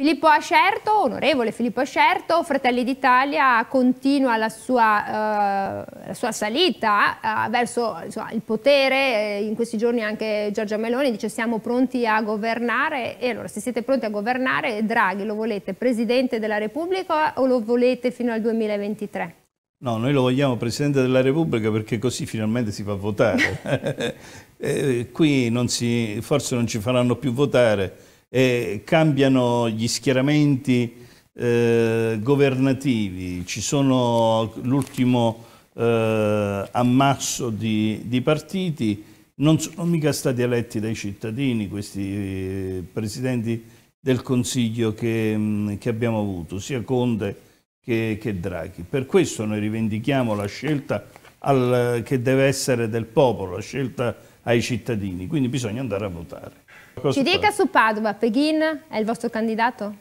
Filippo Ascerto, onorevole Filippo Ascerto, Fratelli d'Italia continua la sua, eh, la sua salita eh, verso insomma, il potere, eh, in questi giorni anche Giorgia Meloni dice siamo pronti a governare e allora se siete pronti a governare Draghi lo volete Presidente della Repubblica o lo volete fino al 2023? No, noi lo vogliamo Presidente della Repubblica perché così finalmente si fa votare. eh, qui non si, forse non ci faranno più votare eh, cambiano gli schieramenti eh, governativi, ci sono l'ultimo eh, ammasso di, di, partiti, non sono mica stati eletti dai cittadini questi eh, presidenti del Consiglio che, mm, che abbiamo avuto, sia Conte che, che, Draghi. Per questo noi rivendichiamo la scelta al, che deve essere del popolo, la scelta ai cittadini, quindi bisogna andare a votare. Cosa Ci dica su Padova, Peghin è il vostro candidato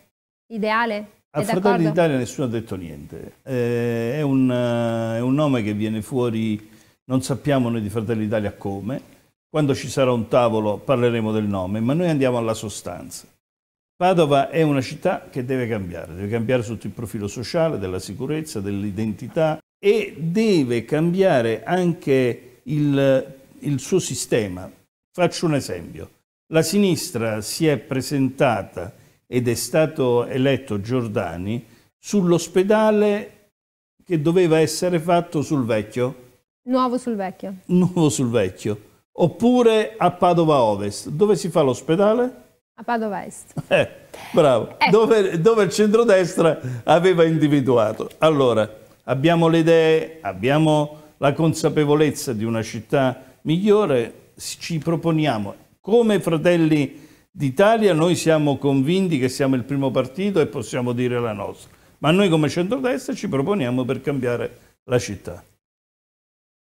ideale? A Fratelli d'Italia nessuno ha detto niente, eh, è, un, eh, è un nome che viene fuori, non sappiamo noi di Fratelli d'Italia come, quando ci sarà un tavolo parleremo del nome, ma noi andiamo alla sostanza. Padova è una città che deve cambiare, deve cambiare sotto il profilo sociale, della sicurezza, dell'identità e deve cambiare anche il il suo sistema. Faccio un esempio. La sinistra si è presentata ed è stato eletto Giordani sull'ospedale che doveva essere fatto sul vecchio. Nuovo sul vecchio. Nuovo sul vecchio. Oppure a Padova Ovest. Dove si fa l'ospedale? A Padova Est. Eh, bravo. Ecco. Dove, dove il centrodestra aveva individuato. Allora, abbiamo le idee, abbiamo la consapevolezza di una città migliore ci proponiamo. Come Fratelli d'Italia noi siamo convinti che siamo il primo partito e possiamo dire la nostra, ma noi come centrodestra ci proponiamo per cambiare la città.